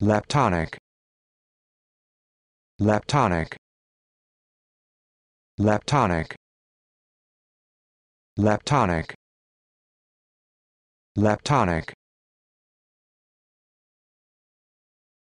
leptonic leptonic leptonic leptonic leptonic